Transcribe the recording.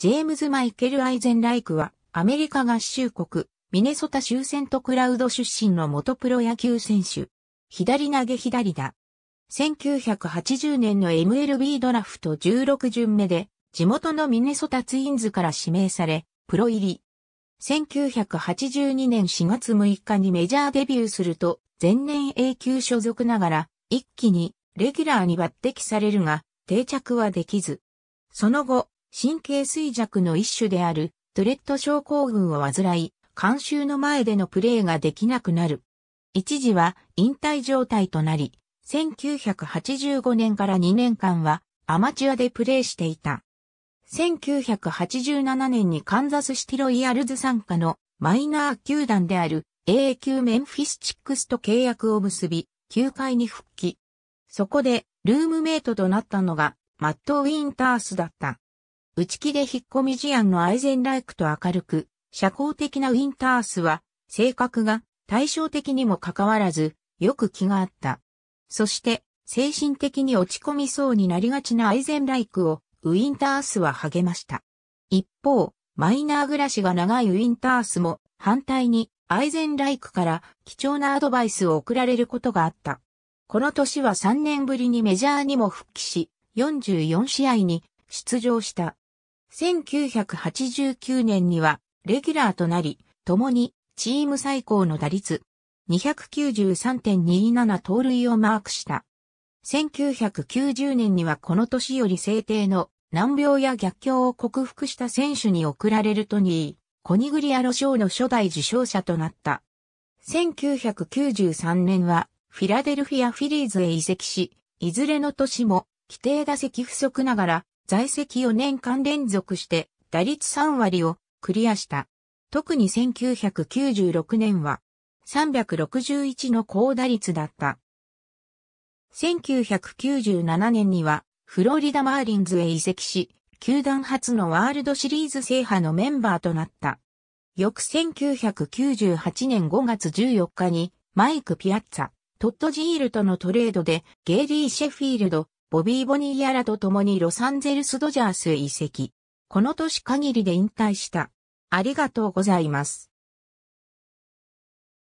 ジェームズ・マイケル・アイゼンライクは、アメリカ合衆国、ミネソタ州セントクラウド出身の元プロ野球選手。左投げ左打。1980年の MLB ドラフト16巡目で、地元のミネソタツインズから指名され、プロ入り。1982年4月6日にメジャーデビューすると、前年 A 級所属ながら、一気にレギュラーに抜擢されるが、定着はできず。その後、神経衰弱の一種であるトレット症候群を患い、監修の前でのプレーができなくなる。一時は引退状態となり、1985年から2年間はアマチュアでプレーしていた。1987年にカンザスシティロイヤルズ参加のマイナー球団である a q メンフィスチックスと契約を結び、球界に復帰。そこでルームメイトとなったのがマット・ウィンタースだった。内気で引っ込み思案のアイゼンライクと明るく、社交的なウィンタースは、性格が対照的にもかかわらず、よく気があった。そして、精神的に落ち込みそうになりがちなアイゼンライクを、ウィンタースは励ました。一方、マイナー暮らしが長いウィンタースも、反対に、アイゼンライクから貴重なアドバイスを送られることがあった。この年は3年ぶりにメジャーにも復帰し、44試合に出場した。1989年にはレギュラーとなり、共にチーム最高の打率293.27盗塁をマークした。1990年にはこの年より制定の難病や逆境を克服した選手に贈られるトニー、コニグリアロ賞の初代受賞者となった。1993年はフィラデルフィアフィリーズへ移籍し、いずれの年も規定打席不足ながら在籍4年間連続して打率3割をクリアした。特に1996年は361の高打率だった。1997年にはフロリダマーリンズへ移籍し、球団初のワールドシリーズ制覇のメンバーとなった。翌1998年5月14日にマイク・ピアッツァ、トッド・ジールとのトレードでゲイリー・シェフィールド、ボビー・ボニーヤらと共にロサンゼルス・ドジャース移籍。この年限りで引退した。ありがとうございます。